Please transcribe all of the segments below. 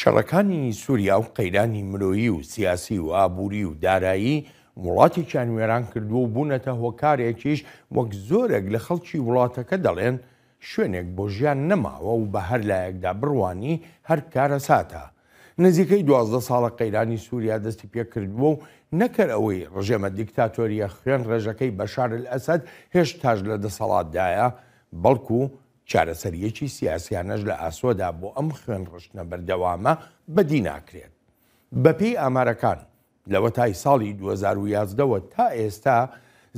شەڕەکانی سووریا و قەیرانی مرۆیی و سیاسی و ئابووری و دارایی وڵاتی چانوێران کردو و بوونەتە هۆکارێکیش وەک زۆرێک لە خەڵکی وڵاتەکە دەڵێن شوێنێک بۆ ژیان نەماوە و بە هەر لایەکدا بڕوانی هەر کارە ساتە. نزیکەی دوازدە ساڵە قەیرانی سووریا دەستی پێکردبووە و نەکرد ئەوەی ڕژێمە دیکتاتۆریە خوێن ڕێژەکەی بەشار ئەسد هێشتاش لە دەسەڵاتدایە بەڵکو و چارەسەریەکی سیاسیانەش لە ئاسۆدا بۆ ئەم خوێن ڕشتنە بەردەوامە بەدی ناکرێت. بەپی ئامارەکان لەوە تای ساڵی 2011ەوە تا ئێستا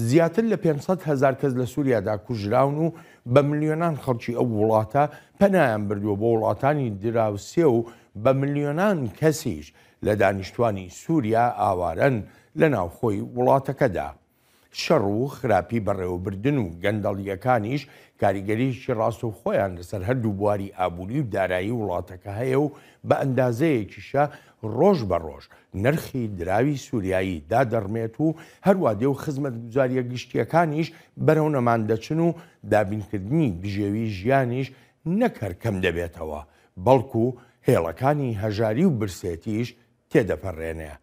زیاتر لە 500 هزار کەس لە سووریادا کوژراون و بە ملیۆنان خەڵکی ئەو وڵاتە پەنایان بردووە بۆ وڵاتانی دراوسێ و بە ملیۆنان کەسیش لە دانیشتوانی سووریا ئاوارەن لە ناوخۆی وڵاتەکەدا. شەڕ و خراپی بەڕێوەبردن و گەندەڵیەکانیش کاریگەریشی ڕاست و خۆیان لەسەر هەردوو بواری ئابووری و دارایی وڵاتەکە هەیە و بە ئەندازەیەکیشە ڕۆژ بە ڕۆژ نرخی دراوی سووریایی دادەڕمێت و هەروادێ و خزمەت گوزاریە گشتیەکانیش بەرەو نەمان دەچن و دابینکردنی گژێوی ژیانیش نەکەر کەم دەبێتەوە بەڵکو هێڵەکانی هەژاری و برسێتیش تێدەپەڕێنەیە.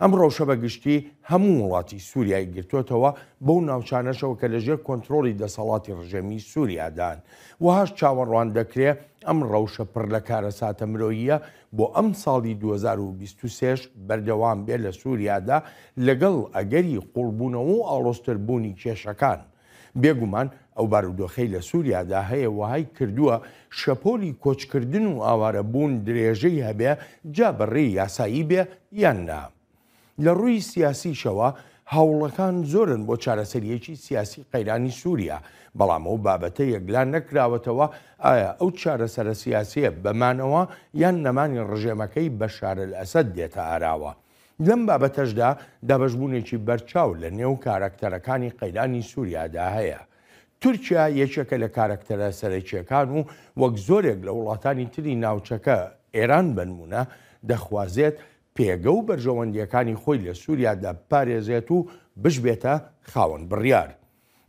ئەم ڕەوشە بە گشتی هەموو وڵاتی سووریای گرتوێتەوە بەو ناوچانەشەوە کە لەژێر کۆنتترۆلی دەسەڵاتی ڕژەمی سووریادان وهاش چاوەڕوان دەکرێت ئەم ڕەوشە پڕ لە کارە ساتە مرۆییە بۆ ئەم ساڵی 2023 بەردەوام بێ لە سووریادا لەگەڵ ئەگەری قوڵبوونەوە و ئاڵۆستربوونی کێشەکان. بێگومان ئەو بارودۆخەی لە سووریادا هەیە وهای کردووە شەپۆلی کۆچکردن و ئاوارە بوون درێژەی هەبێ جا بەڕێ یاسایی بێ یان نام. لە ڕووی سیاسیشەوە هەوڵەکان زۆرن بۆ چارەسەریەکی سیاسی قەیرانی سووریا بەڵام ئەو بابەتە یەکلان نەکراوەتەوە ئایا ئەو چارەسەرە سیاسیە بەمانەوە یان نەمانی ڕژێمەکەی بە شارل ئەسد دێتە ئاراوە. لەم بابەتەشدا دابشبوونێکی بەرچاو لە نێو کارکتەرەکانی قەیرانی سووریادا هەیە. تورکیا یەکێکە لە کارکتەرە سەرچیەکان و وەک زۆرێک لە وڵاتانی تری ناوچەکە ئێران بنمونە دەخوازێت پێگە و بەرژەوەندیەکانی خۆی لە سووریادا پارێزێت و بشبێتە خاوەن بڕیار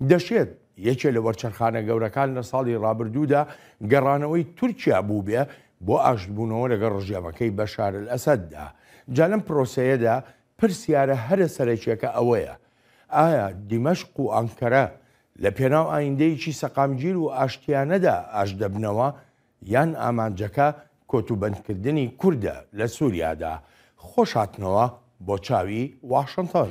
دەشێت یەکێ لە وەرچەرخانە گەورەکان لە ساڵی ڕابردوودا گەڕانەوەی تورکیا بوو بێ بۆ ئاشتبوونەوە لەگە ڕژێمەکەی بەشار ئەسەددا جالم پرۆسەیەدا پرسیارە هەرە سەرەکیەکە ئەوەیە ئایا دیمەشق و ئەنکەرە لە پێناو ئایندەیەکی سەقامگیر و ئاشتیانەدا ئاش دەبنەوە یان ئامانجەکە کۆتوبندکردنی کووردە لە سووریادا خۆشاتنەوە بۆ چاوی واشنتۆن.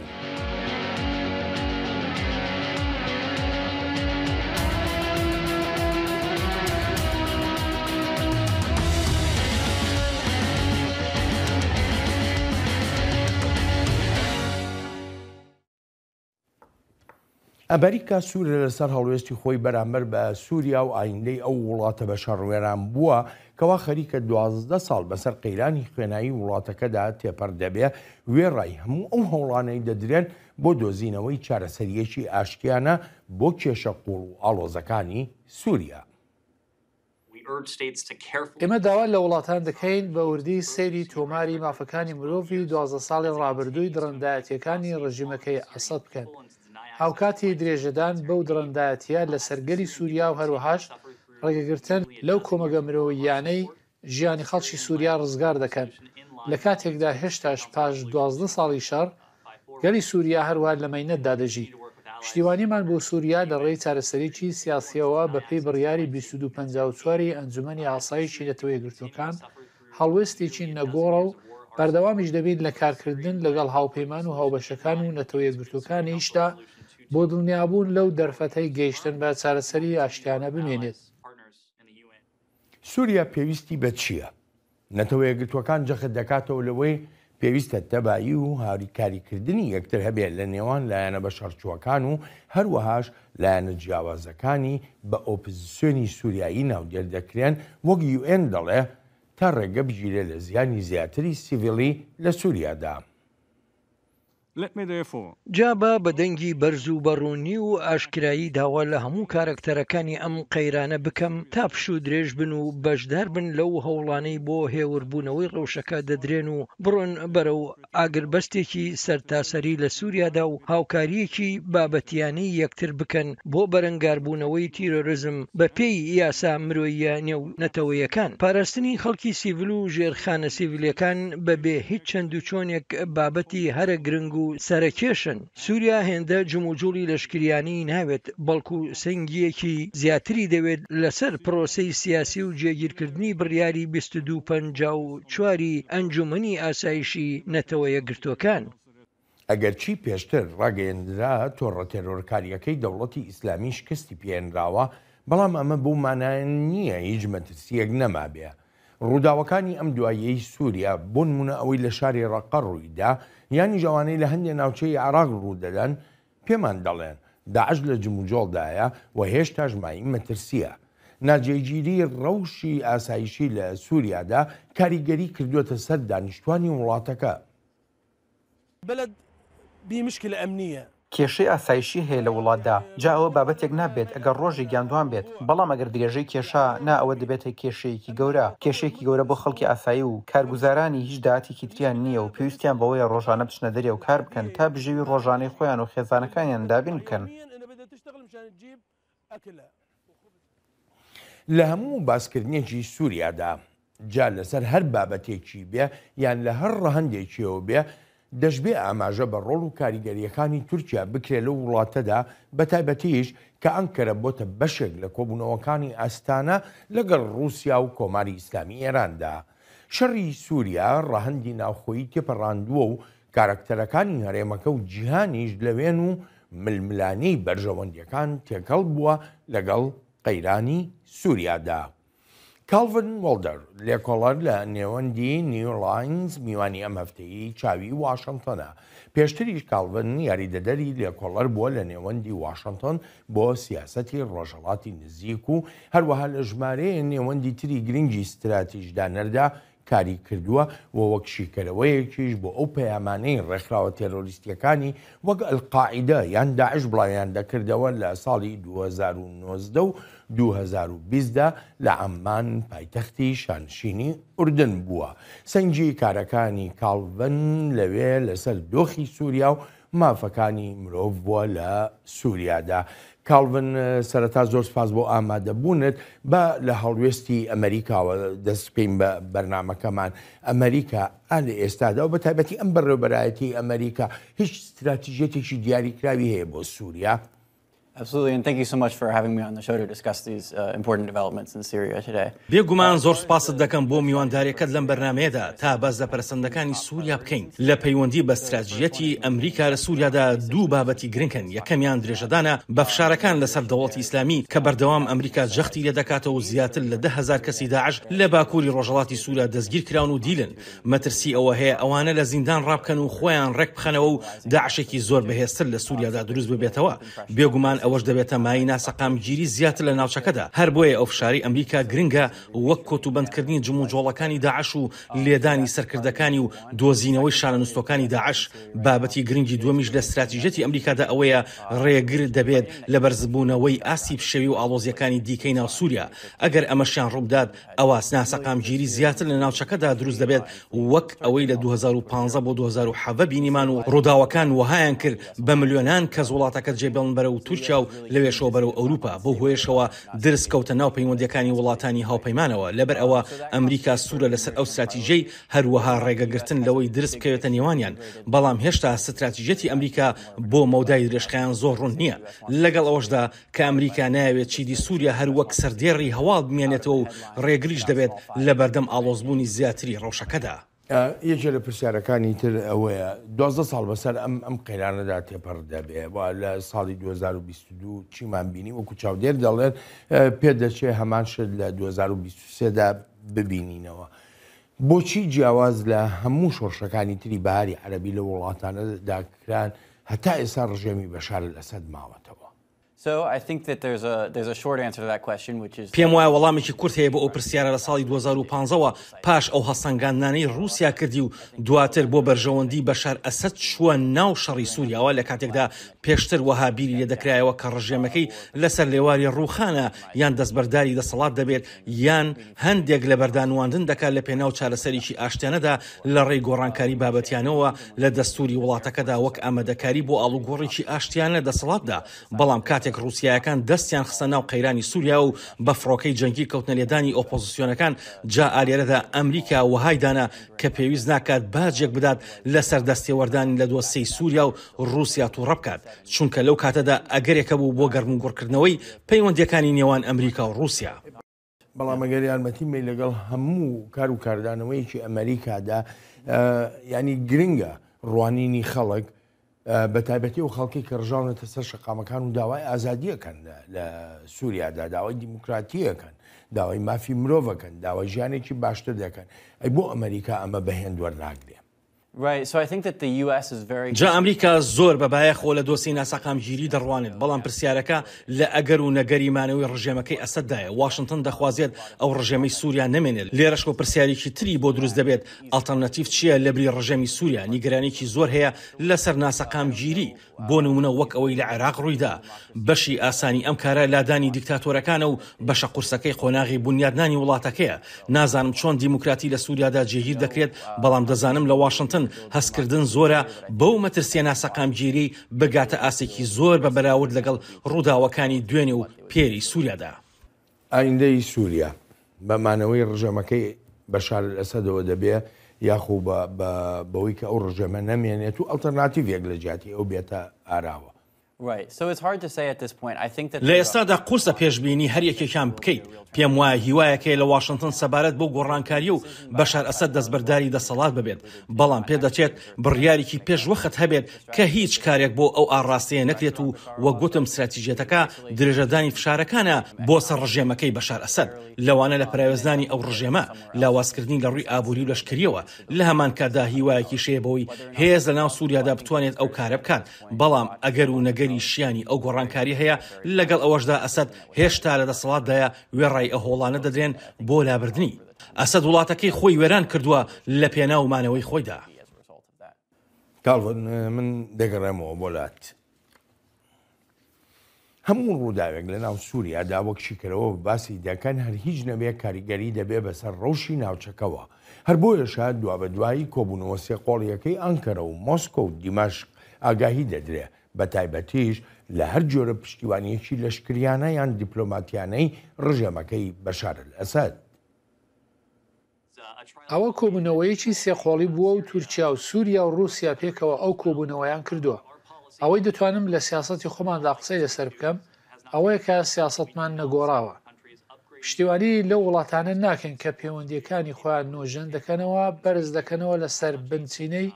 ئەمریکا سوورە لەسەر هەڵوێستی خۆی بەرامبەر بە سووریا و ئایندەی ئەو وڵاتە بە شەڕوێران بووە کەوا خەریکە دوازدە ساڵ بەسەر قەیرانی خوێنایی وڵاتەکەدا تێپەر دەبێ وێڕای هەموو ئەو هەوڵانەی دەدرێن بۆ دۆزینەوەی چارەسەریەکی ئاشتیانە بۆ کێشە قوڵ و ئالۆزەکانی سووریا. ئێمە داوا لە وڵاتان دەکەین بە وردی سەیری تۆماری مافەکانی مرۆڤی دوازدە ساڵی ڕابردووی درڕندایەتیەکانی ڕژیمەکەی ئەسەد بکەن. هاوکاتی درێژەدان بەو دڕندایەتە لە سەرگەری سووریا و هەروەهاش ڕێگەگرتن لەو کۆمەگە مرۆڤیانەی ژیانی خەڵکی سووریا ڕزگار دەکەن لە کاتێکدا هێشتاش پاش 12 ساڵی شار گەری سووریا هەروە لەمەینەتدا دەژی پشتیوانیمان بۆ سووریا دەڕێی چارەسەریکی سیاسیەوە بە پێی بڕیاری 2054واری ئەنجومی ئاسایشی لەتەوەی گرتوەکان هەڵوێستێکی نەگۆڕە و بەردەوامیش دەبێت لە کارکردن لەگەڵ هاوپەیمان و هاوبەشەکان و نەتەوەیە گرتوەکانی هیچدا بۆ دڵنیابوون لەو دەرفەتەی گەیشتن بە چارەسەری ئاشتیانە بمێنێت سووریا پێویستی بە چییە؟ نەتەوە یەکگرتوەکان جەخت دەکاتەوە لەوەی پێویستە تەبایی و هاریکاریکردنی یەکتر هەبێت لە نێوان لایەنە بە شەرچووەکان و هەروەهاش لایەنە جیاوازەکانی بە ئۆپزیسیۆنی سووریایی ناودێر دەکرێن وەک یUN دەڵێ تا ڕێگە بژیرە لە زیانی زیاتری سیڤیلی لە سووریادا. جا بە بەدەنگی بەرز و بەڕوونی و ئاشکایی داوا لە هەموو کارکتەرەکانی ئەم قەیرانە بکەم تا پش و درێژ بن و بەشدار بن لەو هەوڵانەی بۆ هێوربوونەوەی ڕەوشەکە دەدرێن و بڕۆن بەرە و ئاگربەستێکی سەرتاسەری لە سووریادا و هاوکاریەکی بابەتیانی یەکتر بکەن بۆ بەرەنگاربوونەوەی تیرۆریزم بە پێی یاسا مرۆیە نێو نەتەوەیەکان پاراستنی خەڵکی سیڤل و ژێرخانە سیڤیلەکان بەبێ هیچ چەند و چۆنێک بابەتی هەرە گرنگ و و سەرکێشن سووریا هێندە جموجوڵی لەشکریانی ناوێت بەڵکو سنگیەکی زیاتری دەوێت لەسەر پرۆسی سیاسی و جێگیرکردنی بڕیاری 2250 و چواری ئەنجومنی ئاسایشی نەتەوەیە گرتوەکان. ئەگەرچی پێشتر ڕاگەیەندرا تۆڕە تێرۆرکاریەکەی دەوڵەتی ئیسلامی شکستی پێێنراوە بەڵام ئەمە بوو مانایان نییە هیچ مەترسیەک نەما بێ. ڕووداوەکانی ئەم دوایەی سووریا بۆن مونە ئەوەی لە شاری ڕقە ڕوویدا یانی جوانەی لە هەندێک ناوچەی عراق ڕوو دەدەن پێمان دەڵێن داعش لە جموجۆڵدایە و هێشتا ژمایی مەترسیە. ناجێگیری ڕەوشی ئاسایشی لە سووریادا کاریگەری کردوێتە سەر دانیشتوانی وڵاتەکە. بلد بمشکل ئەمنیە کێشەی ئاسایشی هەیە لە وڵاتدا جا ئەوە بابەتێک نابێت ئەگەر ڕۆژی گیاندوان بێت بەڵام ئەگەر درێژەی کێشە نا ئەوە دەبێتە کێشەیەکی گەورە کێشێکی گەورە بۆ خەڵکی ئاسایی و کارگوزارانی هیچ دااتێکی تریان نییە و پێویستیان بەوەی ڕۆژانە بچنە دەرێ و کار بکەن تا بژێوی ڕۆژانەی خۆیان و خێزانەکانیان دابین بکەن. لە هەموو باسکردنیەکی سووریادا جا لەسەر هەر بابەتێکی بێ یان لە هەر ڕەهندێکیەوە بێ دەشبێ ئاماژە بە ڕۆڵ و کاریگەریەکانی تورکیا بکرێ لە وڵاتەدا بە تایبەتیش کە ئەنکەرە بۆتە بەشێک لە کۆبوونەوەکانی ئاستانە لەگەڵ رووسیا و کۆماری ئیسلامی ئێراندا. شەڕی سووریا ڕەهندی ناوخۆی تێپەڕاندووە و کارکتەرەکانی هەرێمەکە و جیهانیش لەوێن و ململانی بەرژەوەندیەکان تێکەڵ بووە لەگەڵ قەیرانی سووریادا. کاڤن وەلدەر لێکۆڵەر لە نێوەندی نیولاینز میوانی ئەم هەفتەیە چاوی واشنگتۆنە پێشتریش کاڤن یاریدەدەری لێکۆڵەر بووە لە نێوەندی واشنگتۆن بۆ سیاسەتی ڕۆژەڵاتی نزیک و هەروەها لە ژمارەیە نێوەندی تری گرنگی استراتیژدا نەردا کاری کردووە و وەک شیکەرەوەیەکیش بۆ ئەو پەیامانەی ڕێکخراوە تێرۆلیستیەکانی وەک ئەلقاعیدە یان داعش بڵایان دەکردەوە لە ساڵی 2009 و 2020دا لە ئەممان پایتەختی شانشینی ئوردن بووە سنجی کارەکانی کاڵڤن لەوێ لەسەر دۆخی سووریا و مافەکانی مرۆڤ بووە لە سووریادا کاڵڤن سەرەتا زۆر سپاس بۆ ئامادەبوونت بە لە هەڵوێستی ئەمریکاوە دەست پێین بە بەرنمەکەمان ئەمریکا ئالە ئێستادا و بە تایبەتی ئەم بەڕێوبەرایەتی ئەمریکا هیچ استراتیژێتێکی دیاریکراوی هەیە بۆ سووریا Absolutely, and thank you so much for having me on the show to discuss these uh, important developments in Syria today. بێگومان زۆر سپاست دەکەم بۆ میوانداریەکەت لەم بەرنمەیەدا تا بەس لە پەرسەندەکانی سووریا بکەین لە پەیوەندی بە استراجەتی ئەمریکا لە سووریادا دوو بابەتی گرنگکن یەکەمیان درێژەدانە بەفشارەکان لەسەر دەوڵەتی ئیسلامی کە بەردەوام ئەمریکا جەختی لێ دەکاتەوە و زیاتر لە دههزار کەسی داعش لە باکووری ڕۆژەڵاتی سووریا دەستگیر کراون و دیلن مەترسی ئەوە هەیە ئەوانە لە زیندان ڕابکەن و خۆیان ڕێک بخەنەوە و داعشێکی زۆر بەهێستر لە سووریادا دروست ببێتەوە بێگومان ئەو ئەوەش دەبێتە مای ناسەقامگیری زیاتر لە ناوچەکەدا هەر بۆیە ئەوفشاری ئەمریکا گرنگە وەک کۆت و بندکردنی جم و جۆڵەکانی داعش و لێدانی سەرکردەکانی و دۆزینەوەی شانە نوستەکانی داعش بابەتی گرنگی دومیش لە استراتیژەتی ئەمریکادا ئەوەیە ڕێگر دەبێت لە بەرزبوونەوەی ئاسیب شەوی و ئالۆزیەکانی دیکەی ناو سووریا ئەگەر ئەمەشیان ڕووبداد ئەواس ناسەقامگیری زیاتر لە ناوچەکەدا دروست دەبێت وەک ئەوەی لە 2015 بۆ 2017 بینیمان و ڕووداوەکان وهایان کرد بە ملیۆنان کەس وڵاتەکە جێبڵن بەرە و تورکیا و لەوێ شۆبەر و ئەوروپا بۆ هۆیشەوە درست کەوتە ناو پەیوەندەکانی وڵاتانی هاوپەیمانەوە لەبەر ئەوە ئەمریکا سوورە لەسەر ئەو استراتیژەی هەروەها ڕێگەگرتن لەوەی درست بکەوێتە نێوانیان بەڵام هێشتا استراتیژەتی ئەمریکا بۆ مەودای درێژخیان زۆر ڕوون نییە لەگەڵ ئەوشدا کە ئەمریکا ناوێت چیدی سووریا هەروەک سەردێڕی هەواڵ بمێنێتەوە و ڕێگریش دەبێت لە بەردەم ئالۆزبوونی زیاتری ڕۆشەکەدا. یەکێ لە پرسیارەکانی تر ئەوەیە دو ساڵ بەسەر ئەم ئەم قەیرانەدا تێپەڕ دەبێ لە ساڵی 2022 چیمان بینی وەکو چاودێر دەڵێن پێ دەچێ هەمان شت لە 2023دا ببینینەوە. بۆچی جیاواز لە هەموو شۆڕشەکانی تری باری عەربی لە وڵاتانە داکران هەتا ئێستا ڕژێمی بەشار لەسەد ماوەتەوە. پێم وایە وەڵامێکی کورت هەیە بە ئەو پرسیارە لە ساڵی 2015ەوە پاش ئەو هەسەنگاندانەی رووسیا کردی و دواتر بۆ بەرژەوەندی بەشار ئەسد شووە ناو شەڕی سووریاوە لە کاتێکدا پێشتر وەها بیری لێ دەکرایەوە کە ڕژێمەکەی لەسەر لێواری ڕووخانە یان دەستبەرداری دەسەڵات دەبێت یان هەندێک لە بەردانواندن دەکات لە پێناو چارەسەریشی ئاشتیانەدا لە ڕێی گۆڕانکاری بابەتیانەوە لە دەستوری وڵاتەکەدا وەک ئەمەدەکاری بۆ ئاڵوگۆڕێکی ئاشتیانە دەسەڵاتدا بەڵام کاتێک رووسیاەکان دەستیان خستە ناو قەیرانی سووریا و بە فڕۆکەی جەنگی کەوتنە لێدانی ئۆپۆزیسیۆنەکان جا ئالێرەدا ئەمریکا وهایدانە کە پێویست ناکات باجێک بدات لە سەردەستێوەردانی لە دۆسەی سووریا و رووسیا تووڕە بکات چونکە لەو کاتەدا ئەگەرێکە بوو بۆ گەرم و گوڕکردنەوەی پەیوەندەکانی نێوان ئەمریکا و رووسیا. بەڵام ئەگەر یارمەتیمە لەگەڵ هەموو کار و کاردانەوەیکی ئەمریکادا ینی گرنگە ڕوانینی خەڵک بە تایبەتی و خەڵکی کە ڕژاونەتە سەر شقامەکان و داوای ئازادیەکەن لە سووریادا داوای دیموکراتیەکەن داوای مافی مرۆڤەکەن داوای ژیانێکی باشتر دەکەن ئەی بۆ ئەمریکا ئەمە بەهێن وەرناگرێت. جا ئەمریکا زۆر بەبایە خۆ لە دۆسی ناساقامگیری دەڕوانێت بەڵام پرسیارەکە لە ئەگەر و نەگەریمانەوەی ڕژێمەکەی ئەسەددایە واشنگتن دەخوازێت ئەو ڕژێمەی سووریا نمێنێت لێرەشۆ پرسیارێکی تری بۆ دروست دەبێت ئەلتەرنەتیف چییە لەبری ڕژەمی سووریا نیگەرانێکی زۆر هەیە لەسەر ناسەقامگیری بۆ نمونە وەک ئەوەی لە عێراق ڕوویدا بەشی ئاسانی ئەم کارە لادانی دیکتاتۆرەکانە و بەشە قورسەکەی خۆناغی بنیادنانی وڵاتەکەیە نازانم چۆن دیموکراتی لە سووریادا جێگیر دەکرێت بەڵام دەزانم لە واشنگتن هەستکردن زۆرە بەو مەترسێنا سەقامگیری بگاتە ئاسێکی زۆر بە بەراورد لەگەڵ ڕووداوەکانی دوێنێ و پێری سووریادا. ئایندەی سووریا بەمانەوەی ڕژەمەکەی بەشار ئەسەدەوە دەبێ یاخو بەوەی کە ئەو ڕژەمە نەمێنێت و ئەلتەرناتیڤێک لە جااتی ئەو بێتە ئاراوە. لە ئێستادا قورسە پێشببینی هەریەکێکیان بکەیت پێم وایە هیوایەکەی لە واشنگتن سەبارەت بۆ گۆڕانکاری و بەشار ئەسەد دەستبەرداری دەسەڵات ببێت بەڵام پێدەچێت بڕیارێکی پێشوەخت هەبێت کە هیچ کارێک بۆ ئەو ئاڕاستەیە نەکرێت و وەگوتم سراتیژێتەکە درێژەدانی فشارەکانە بۆ سەر ڕژێمەکەی بەشار ئەسەد لەوانە لە پراوێزانی ئەو ڕژێمە لاوازکردنی لە ڕووی ئابووری لەشکریەوە لە هەمان کادا هیوایەکی شێبەوەی هێز لە ناو سووریادا بتوانێت ئەو کارە بکات بەڵام ئەگەر و نەگەی گەریشیانی ئەو گۆڕانکاری هەیە لەگەڵ ئەوەشدا ئەسد هێشتا لە دەسەڵاتدایە وێڕای ئەهۆڵانە دەدرێن بۆ لابردنی ئەسد وڵاتەکەی خۆی وێران کردووە لە پێناومانەوەی خۆیدا کاڵن من دەگەڕێمەوە بۆلات هەموو ڕووداوێک لە ناو سووریا داوەکشی کەرەوە باسی دەکەن هەر هیچ نەبێ کاریگەری دەبێ بەسەر ڕەوشی ناوچەکەوە هەر بۆ یەشا دوا بە دوایی کۆبوونەوە سێ قۆڵیەکەی ئەنکەرە و مۆسکۆ و دیمەشق ئاگاهی دەدرێ بە تایبەتیش لە هەر جۆرە پشتیوانیەکی لەشکریانە یان دیپلۆماتیانەی ڕژەمەکەی بەشارل ئەسد. ئەوە کۆبوونەوەیکی سێخۆڵی بووە و تورکیا و سووریا و رووسیا پێکەوە ئەو کۆبوونەوەیان کردووە. ئەوەی دەتوانم لە سیاستی خۆماندا قسەی لەسەر بکەم ئەوەیە کە سیاستمان نەگۆڕاوە. پشتیوانی لە وڵاتانە ناکەن کە پەیوەندیەکانی خۆیان نۆژەن دەکەنەوە بەرز دەکەنەوە لەسەر بنچینەی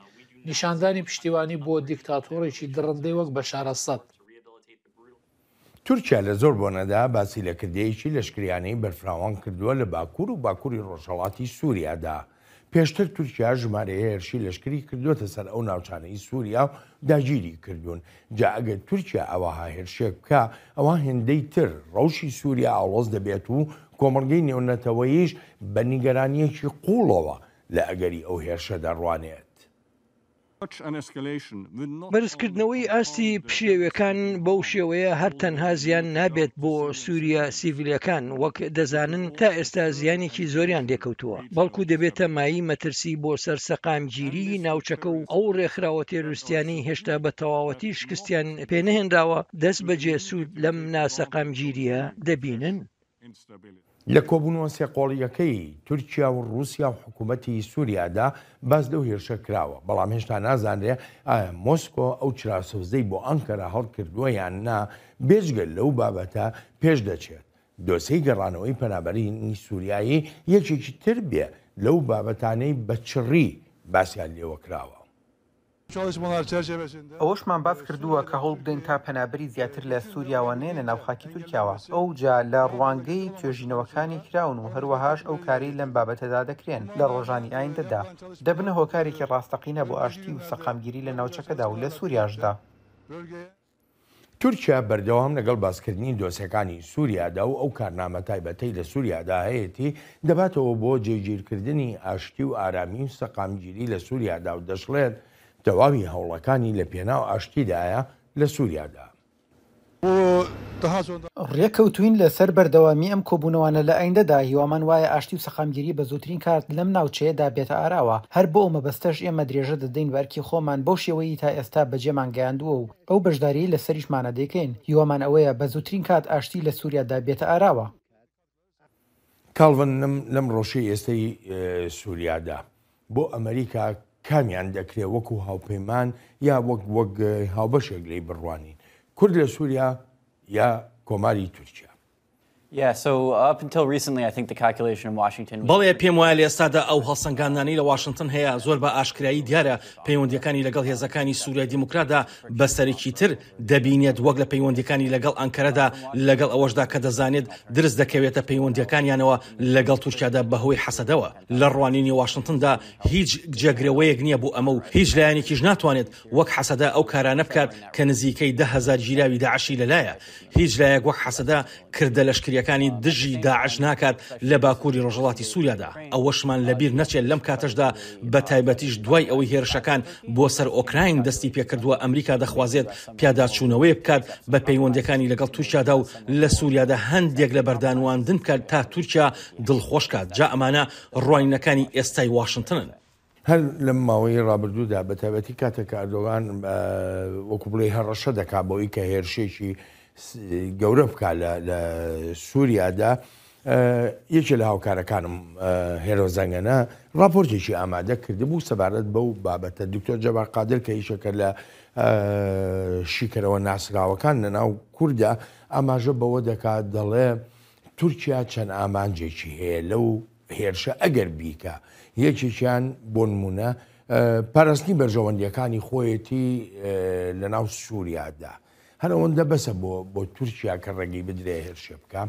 نیشاندانی پشتیوانی بۆ دیکتاتۆڕێکی درڕندەی وەک بە شارە سەد تورکیا لە زۆر بۆنەدا باسی لە کردەیەکی لەشکریانەی بەرفراوان کردووە لە باکوور و باکووری ڕۆژەڵاتی سووریادا. پێشتر تورکیا ژمارە هێرشی لەشکری کردوتە سەر ئەو ناوچانەی سووریا و داگیری کردوون جا ئەگەر تورکیا ئەوە هاهێرشێک بکە ئەوە هێندەی تر ڕەوشی سووریا ئاڵۆز دەبێت و کۆمەلگەی نێونەتەوەیش بە نیگەرانیەکی قوڵەوە لە ئەگەری ئەو هێرشە دەڕوانێت. بەرزکردنەوەی ئاستی پشێوەکان بەو شێوەیە هەر تەنها زیان نابێت بۆ سووریا سیڤیلەکان وەک دەزانن تا ئێستا زیانێکی زۆریان لێکەوتووە بەڵکو دەبێتە مایی مەترسی بۆ سەر سەقامگیری ناوچەکە و ئەو ڕێکخراوە تێروستیانی هێشتا بە تەواوەتی شکستیان پێنەهێنراوە دەست بەجێ سوود لەم ناسەقامگیریە دەبینن. instability. لە کۆبوونەوە سێقۆڵیەکەی تورکیا و رووسیا و حکوومەتی سووریادا باز لەو هێرشە کراوە بەڵام هێشتا نازانرێ ئایا مۆسکۆ ئەو چراسەوزەی بۆ ئەنکەرە هەڵکردووە یان نا بێژگەل لەو بابەتە پێش دەچێت دۆسەی گەڕانەوەی پەنابەرینی سووریایی یەکێکی تر بێ لەو بابەتانەی بەچڕی باسییان لێوە کراوە ئەوەشمان باس کردووە کە هەڵ بدەین تا پەنابری زیاتر لە سووریاوە نێنە ناوخاکی تورکیاوە ئەو جا لە ڕوانگەی توێژینەوەکانی کراون و هەروەهاش ئەو کاری لەم بابەتەدا دەکرێن لە ڕۆژانی ئایندەدا دەبنە هۆکارێکی ڕاستەقینە بۆ ئاشتی و سەقامگیری لە ناوچەکەدا و لە سووریاشدا. تورکیا بەردەوام لەگەڵ باسکردنی دۆسەکانی سووریادا و ئەو کارنامە تایبەتەی لە سووریادا هەیەی دەباتەوە بۆ جێگیرکردنی ئاشتی و ئارامی و سەقامگیری لە سووریادا و دەشڵێت تەواوی هەوڵەکانی لە پێناو ئاشتیدایە لە سووریادا. ڕێککەوتوین لەسەر بەردەوامی ئەم کۆبوونەوانە لە ئەیندەدا هیوامان وایە ئاشتی و سەخامگیری بە زووترین کارت لەم ناوچەیەدا بێتە ئاراوە هەر بۆ ئەومە بەستەش ئێمە درێژە دەدەین وەرکی خۆمان بۆ شێوەی تا ئێستا بەجێمان گەیاندووە و ئەو بەشداری لە سەریشمانە دەکەین هیوامان ئەوەیە بە زووترین کات ئاشتی لە سووریادا بێتە ئاراوە کاڵڤن لەم ڕۆشەی ئێستای سووریادا بۆ ئەمریکا کامیان دەکرێت وەکو هاوپەیمان یا وەک وەک هاوبەشێک لی بڕوانین کورد لە سووریا یا کۆماری تورکیا بەڵێ پێم وایە لە ئێستادا ئەو هەڵسەنگاندانی لە واشنگتن هەیە زۆر بە ئاشکرایی دیارە پەیوەندەکانی لەگەڵ هێزەکانی سوورە دیموکرادا بەسەرێکی تر دەبینێت وەک لە پەیوەندەکانی لەگەڵ ئەنکەرەدا لەگەڵ ئەوەشدا کە دەزانێت درست دەکەوێتە پەیوەندەکانیانەوە لەگەڵ تووشیادا بەهۆی حەسەدەوە لە ڕوانینی واشنگتندا هیچ جەگرەوەیەک نییە بوو ئەمە و هیچ لایەنێکیش ناتوانێت وەک حەسەدا ئەو کارانە بکات کە نزیکەی دههزار جیراوی داعشی لەلایە هیچ لایەک وەک حەسەدا کردە لەشکری سووریەکانی دژی داعش ناکات لە باکووری ڕۆژەڵاتی سووریادا ئەوەشمان لەبیر نەچێت لەم کاتەشدا بە تایبەتیش دوای ئەوەی هێرشەکان بۆ سەر ئۆکراین دەستی پێکردووە ئەمریکا دەخوازێت پیاداچوونەوەی بکات بە پەیوەندەکانی لەگەڵ تووشیادا و لە سووریادا هەندێک لە بەردانواندن کات تا تورکیا دڵخۆشکات جا ئەمانە ڕوانینەکانی ئێستای واشنگتنن. هەر لەم ماوەی ڕابردوودا بە تایبەتی کاتێک ئەردۆگان وەکوبلەی هەڕەشە دەکا بۆەوەی کە هێرشێکی گەورە بک لە سووریادا یەکێ لە هاوکارەکانم هێرۆ زەنگەنە راپۆرتێکی ئامادە کردی بوو سەبارەت بەو بابەتە دکتۆر جەبار قادر کە هیچەکە لە شیکەرەوە ناسراوەکان لەناو کووردا ئاماژە بەوە دەکات دەڵێ تورکیا چەند ئامانجێکی هەیە لەو هێرشە ئەگەر بیکە یەکێکیان بۆ نمونە پەرستنی بەرژەوەندیەکانی خۆیەتی لەناو سووریادا. هەر ئەوەندە بەسە بۆ بۆ تورکیا کە ڕێگەی بدرێ هێرشێ بکە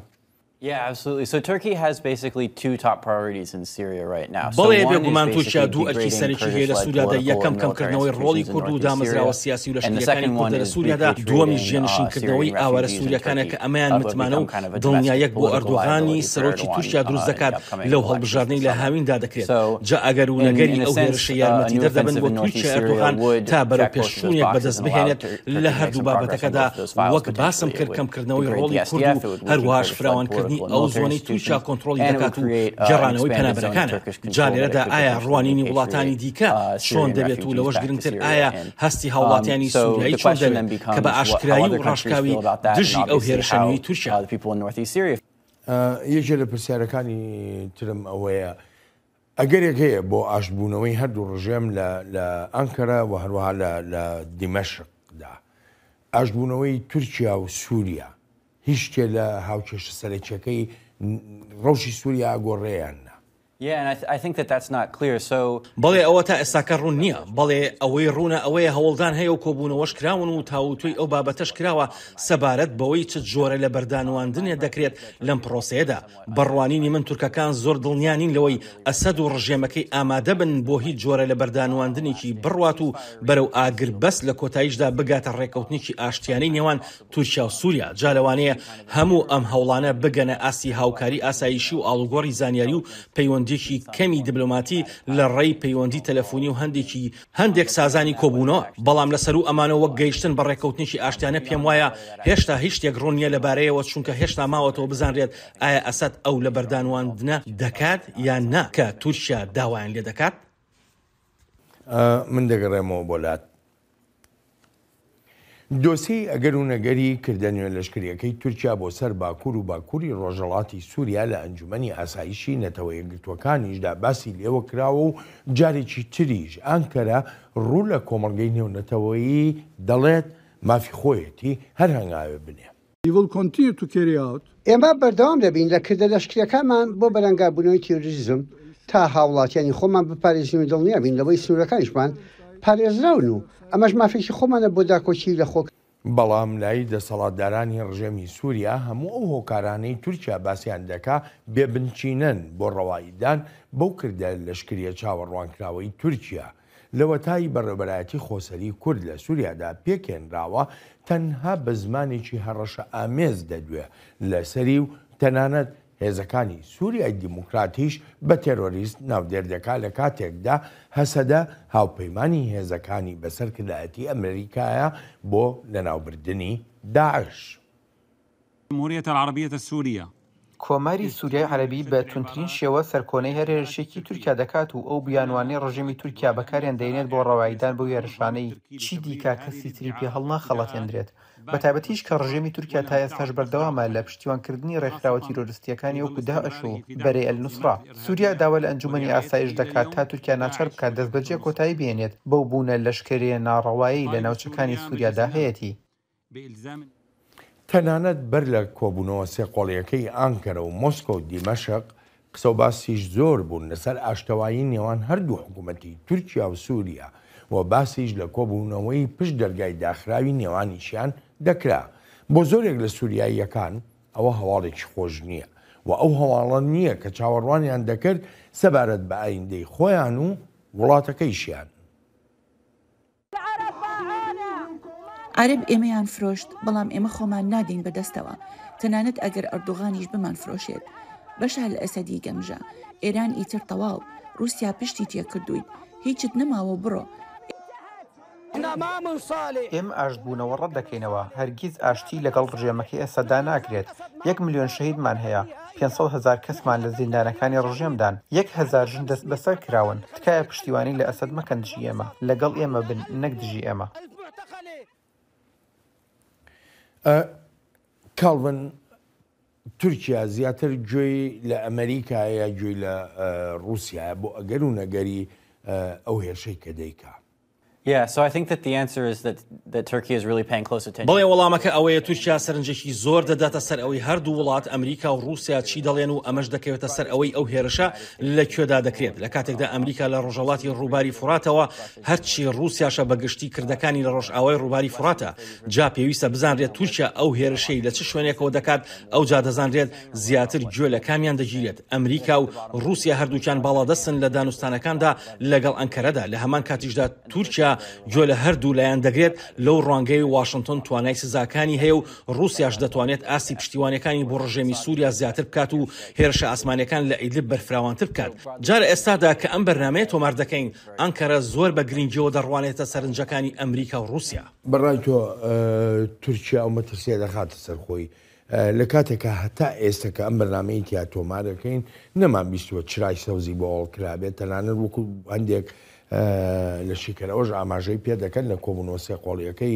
Yeah, absolutely. So Turkey has basically two top priorities in Syria right now. بەڵێ بێگومان تووشیا دوو ئەرکی سەرکی هەیە لە سووریادا یەکەم کەمکردنەوەی ڕۆڵی کورد و دامەزراوە سیاسی و لەشەکانی لە سووریادا دووەمی ژێنشینکردنەوەی uh, ئاوارە سووریەکانە کە ئەمەیان متمانە و دڵنیایەک بۆ ئەردوغانی سەرۆکی تووشیا دروست دەکات لەو هەڵبژاردنەی لە هاویندا دەکرێت جا ئەگەر و نەگەری ئەو هێرشە uh, یارمەتی دەردەبن بۆ تووچی ئەردوغان تا بەرەو پێشونێک بەدەست بهێنێت لە هەردوو بابەتەکەدا وەک باسم کرد کەمکردنەوەی ڕۆڵی کورد و هەروەش فراوانکردن کردنی ئەو زۆنەی تووشا کۆنتترۆلی دەکات و جێڕانەوەی پەنابەرەکانە جارێرەدا ئایا ڕوانینی وڵاتانی دیکە چۆن uh, دەبێت و لەوەش گرنگتر ئایا هەستی um, هاوڵاتیانی سوریایی چۆن دەبێن کە بە ئاشکرایی و ڕاشکاوی دژی ئەو هێرشەنەوەی تووشیا یەکێ لە پرسیارەکانی ترم ئەوەیە. ئەگەرێک هەیە بۆ ئاشبوونەوەی هەردوو ڕژێم لە ئەنکەرە و هەروەها لە دیمەشقدا ئاشبوونەوەی تورکیا و سووریا هیچ شتێ لە هاوکێشە سەرەکیەکەی ڕۆژی سووریا گۆڕێیان بەڵێ ئەوە تا ئێستاکە ڕوون نییە بەڵێ ئەوەی ڕوونە ئەوەیە هەوڵدان هەیە و کۆبوونەوەش کراون و تاوتوی ئەو بابەتەش کراوە سەبارەت بەوەی چ جۆرە لە بەردانواندنێ دەکرێت لەم پرۆسەیەدا بڕوانینی من تورکەکان زۆر دڵنیانین لەوەی ئەسەد و ڕژێمەکەی ئامادە بن بۆ هیچ جۆرە لە بەردانواندنێکی بڕوات و بەرەو ئاگر بەس لە کۆتاییشدا بگاتە ڕێکەوتنیی ئاشتیانەی نێوان تورکیا و سووریا جالەوانەیە هەموو ئەم هەوڵانە بگەنە ئاسی هاوکاری ئاساییشی و ئاڵوگۆڕی زانیاری و پەیوەندی خەرجێکی کەمی دیبلۆماتی لە ڕێی پەیوەندی تەلەفۆنی و هەندێکی هەندێک سازانی کۆبوونەوە بەڵام لەسەر و ئەمانەوە گەیشتن بە ڕێکەوتنیشی ئاشتیانە پێم وایە هێشتا هیچ شتێک ڕوونیە لەبارەیەوە چونکە هێشتا ماوەتەوە بزانرێت ئایا ئەسەد ئەو لە بەردانواندنە دەکات یان نا کە تورکیا داوایان لێ دەکات من دەگەڕێمەوە بۆلات دۆسی ئەگەر و نەگەری کردنوێ لەشکریەکەی تورکیا بۆ سەر باکوور و باکووری ڕۆژەڵاتی سووریا لە ئەنجومی ئاسایشی نەتەوەیەگرتوەکانیشدا باسی لێوە کراوە و جارێکی تریش ئانکەرە ڕوو لە کۆمەلگەی نێونەتەوەی دەڵێت مافی خۆیەتی هەر هەنگاوێ بنێ. ئێمە بەردەوام دەبین لە کردە لەشکریەکانمان بۆ بەرەنگابوونەوەی تیریزم تا هاوڵاتیانی خۆمان بپارێزی و دڵنییا بین لەوەی سنوورەکانیشمان پارێزراون و ئەمەش مافێکی خۆمانە بۆ داکۆچی لە خۆک بەڵام لای دەسەڵاتدارانی ڕژێمی سووریا هەموو ئەو هۆکارانەی تورکیا باسییان دەکا بێبنچینەن بۆ ڕەواییدان بەو کردە لەشکریە چاوەڕوانکراوەی تورکیا. لەوەتایی بەڕێبەرایەتی خۆسەری کورد لە سووریادا پێکێنراوە تەنها بە زمانێکی هەڕەشە ئامێز دەدوێ لەسەری و تەنانەت هێزەکانی سووریای دیموکراتیش بە تێرۆریست ناودێردەکە لە کاتێکدا هەسەدە هاوپەیمانانی هێزەکانی بەسەر کردایەتی ئەمریکایە بۆ لەناوبردننی داعش. جمهورية العربية السورية کۆماری سووریای عەربی بە تونترین شێوە سەرکۆنەی هەرێرشێکی تورکیا دەکات و ئەو بیانوانەی ڕژیمی تورکیا بەکارێن دەێنێت بۆ ڕەوایدان بۆ وێرشانەی چی دیکە کەسی تریپی هەڵنا خەڵەتێندرێت بە تایبەتیش کە ڕژێمی تورکیا تا ئێستاش بەردەوامە لە پشتیوانکردنی ڕێکخراوە تیرۆریستیەکانی وەکو داعش و بەرێ ئەل نووسرا سووریا داوا لە ئەنجومی ئاسایش دەکات تا تورکیا ناچار بکات دەستبەجێ کۆتایی بێنێت بەو بوونە لەشکرێ ناڕەوایی لە ناوچەکانی سووریادا هەیەی. تەنانەت بەر لە کۆبوونەوە سێقۆڵیەکەی ئانکەرە و مۆسکۆ و دیمەشق قسە و باسیش زۆر بوون لەسەر ئاشتەوایی نێوان هەردوو حکوومەتی تورکیا و سووریا و باسیش لە کۆبوونەوەی پشت دەرگای داخراوی نێوانیشیان دەکرا بۆ زۆرێک لە سووریاییەکان ئەوە هەواڵێکی خۆش نییە و ئەو هەواڵان نییە کە چاوەڕوانیان دەکرد سەبارەت بە ئایندەی خۆیان و وڵاتەکەیشیان عرب ئێمەیان فرۆشت بەڵام ئێمە خۆمان نادین بەدەستەوە تەنانەت ئەگەر ئەردوغانیش بمان فرۆشێت بەشە لە ئەسەدی گەمژە ئێران ئیتر تەواو رووسیا پشتی تێکردویت هیچت نەماوە بڕۆ ئێم ئاشتبوونەوە ڕەت دەکەینەوە هەرگیز ئاشتی لەگەڵ ڕژێمەکە ئێستادا ناکرێت یەک میلیۆن شەیدمان هەیە 500 هزار کەسمان لە زیندانەکانی ڕژێمدان یەک هزار ژن دەست بەسەر کراون تکایە پشتیوانی لە ئەسد مەکەن دژی ئێمە لەگەڵ ئێمە بن نەک دژی ئێمە کاڵبن تورکیا زیاتر گوێی لە ئەمریکایە گوێی لە رووسیا بۆ ئەگەر و نەگەری ئەو هێشەی کە دەیکات بەڵێ وەڵامەکە ئەوەیە تووشیا سەرنجێکی زۆر دەداتە سەر ئەوەی هەردوو وڵات ئەمریکا و رووسیا چی دەڵێن و ئەمەش دەکەوێتە سەر ئەوەی ئەو هێرشە لە کوێدا دەکرێت لە کاتێکدا ئەمریکا لە ڕۆژەڵاتی ڕووباری فراتەوە هەرچی رووسیاشە بەگشتی کردەکانی لە ڕۆژئاوای ڕووباری فراتە جا پێویستە بزانرێت تووشیا ئەو هێرشەی لە چ شوێنێکەوە دەکات ئەو جا دەزانرێت زیاتر گوێ لە کامیان دەگیرێت ئەمریکا و رووسیا هەردووچان باڵا دەستن لە دانوستانەکاندا لەگەڵ ئەنکەرەدا لە هەمان کاتیشدا تورکیا ئەمریکا گوێ لە هەردوو لایەن دەگرێت لەو ڕوانگەی واشنگتن توانای سزاکانی هەیە و رووسیاش دەتوانێت ئاسی پشتیوانەکانی بۆ ڕژێمی سووریا زیاتر بکات و هێرشە ئاسمانەکان لە ئیدلب بەرفراوانتر بکات جارە ئێستادا کە ئەم بەرنمەیە تۆمار دەکەین ئەنکەرە زۆر بە گرنگیەوە دەڕوانێتە سەرنجەکانی ئەمریکا و رووسیا بەڕای تۆ تورکیا ئەو مەترسیە دەخاتە سەرخۆی. لە کاتێکە هەتا ئێستا کە ئەم بەنامەیتیا تۆمارەکەین نەمان بیستوە چرای سەوزی بۆ ئەوڵ کرابێت تەنانە وەکو هەندێک لە شیکەرەوەش ئاماژەی پێدەکەن لە کۆبنۆسی قۆڵیەکەی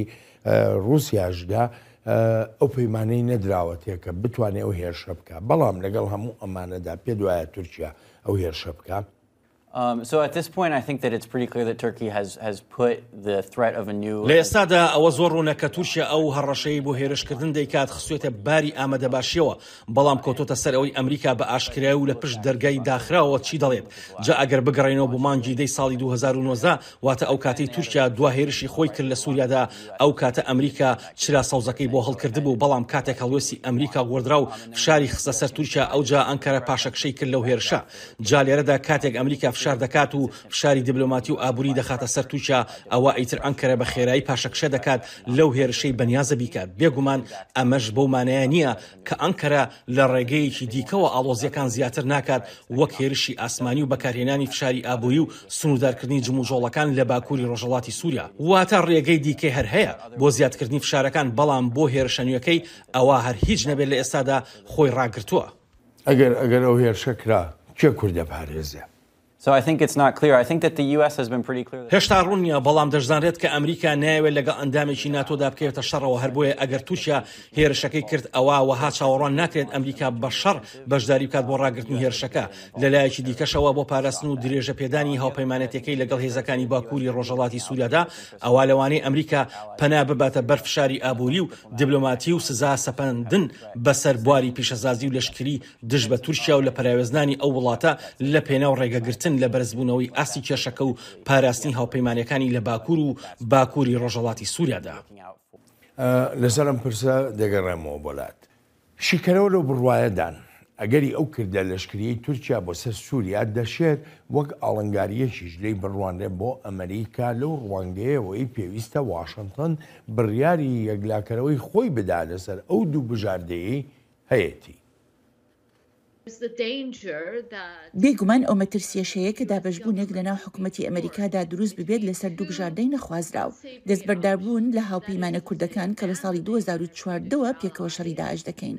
رووسیاشدا ئەو پەیمانەی نەدراوەتێکە بتوانێت ئەو هێرشە بکە بەڵام لەگەڵ هەموو ئەمانەدا پێ دوایە تورکیا ئەو هێرشە بکە Um, so at this point, I think that it's pretty clear that Turkey has has put the threat of a new. لە ئێستادا ئەوە زۆر ڕوونەکە تووشە ئەو هەڕەشەی بۆ هێرشکردن دەیکات خسوێتە باری ئامادەباشیەوە بەڵام کۆتۆتە سەر ئەوەی ئەمریکا بە ئاشکرای و لە پشت دەرگای داخراوە چی دەڵێت جا ئەگەر بگەڕێنەوە بۆ مانجی دەی ساڵی 2009 واتە ئەو کاتی تووشیا دو هێرشی خۆی کرد لە سووریادا ئەو کاتە ئەمریکا چرا ساوزەکەی بۆ هەڵکرد بوو بەڵام کاتێک هەڵوێسی ئەمریکا وەردرا و فشاری خسە سەر تووشیا ئەوجا ئەنکارە پاشەکشەی کرد لەو هێرشە جا لێرەدا کاتێک ئەمریکا فش فشار دەکات و فشاری دیبلۆماتی و ئابووری دەخاتە سەر تووشە ئەوە ئیتر ئەنکەرە بە خێرایی پاشەکشە دەکات لەو هێرشەی بەنیازە بیکات بێگومان ئەمەش بەو مانەیە نییە کە ئەنکەرە لە ڕێگەیەکی دیکەەوە ئالۆزیەکان زیاتر ناکات وەک هێرشی ئاسمانی و بەکارهێنانی فشاری ئابووی و سنوودارکردنی جموژۆڵەکان لە باکووری ڕۆژەڵاتی سووریا واتە ڕێگەی دیکە هەر هەیە بۆ زیادکردنی فشارەکان بەڵام بۆ هێرشەنیەکەی ئەوە هەر هیچ نەبێت لە ئێستادا خۆی ڕاگرتووە ئەگەر ئەگەر ئەو هێرشەکرا کێ کوردە پارێزیە هێشتا ڕوونیە بەڵام دەشزانێت کە ئەمریکا ناوێت لەگە ئەندامێکی ناتۆدا بکەوێتە شەڕەوە هەربووە ئەگەر تووشە هێرشەکەی کرد ئەوە وەها چاوەڕان ناکرێت ئەمریکا بە شەڕ بەشداری بکات بۆ ڕاگرتنی هێرشەکە لەلایەکی دیکەشەوە بۆ پاراستن و درێژە پێدانی هاوپەیمانەتەکەی لەگەڵ هێزەکانی باکووری ڕۆژەڵاتی سووریادا ئەوە لەوانەیە ئەمریکا پەنا بباتە بەرفشاری ئابووری و دیبلۆماتی و سزا سەپەندن بەسەر بواری پیشەزازی و لەشکری دژ بە تورکیا و لە پراوێزنانی ئەو وڵاتە لە پێناو ڕێگەگرتن بن لە بەرزبوونەوەی ئاسی کێشەکە و پاراستنی هاوپەیمانەکانی لە باکوور و باکووری ڕۆژەڵاتی سووریادا لەسەرم پرسە دەگەڕێمەوە بۆلات شیکەرەوە لە بڕواایەدان ئەگەری ئەو کردە لەشکری تورکیا بۆ سەر سووریا دەشێت وەک ئاڵنگاریەشیش لی بڕوانێ بۆ ئەمریکا لەو ڕوانگەیەوەی پێویستە واشنگتن بڕیاری یەکلاکەرەوەی خۆی بدا لەسەر ئەو دوو بژاردەیە هەیەی بێگومان ئەو مەترسیەشەیە کە دابشبوونێک لەناو حکوومەتتی ئەمریکادا دروست ببێت لەسەر دوو بژاردەی نەخوازراو دەستبەرداربوون لە هاوپەیمانە کوردەکان کە لە ساڵی 2004ەوە پێکەوە شەڕی داعش دەکەین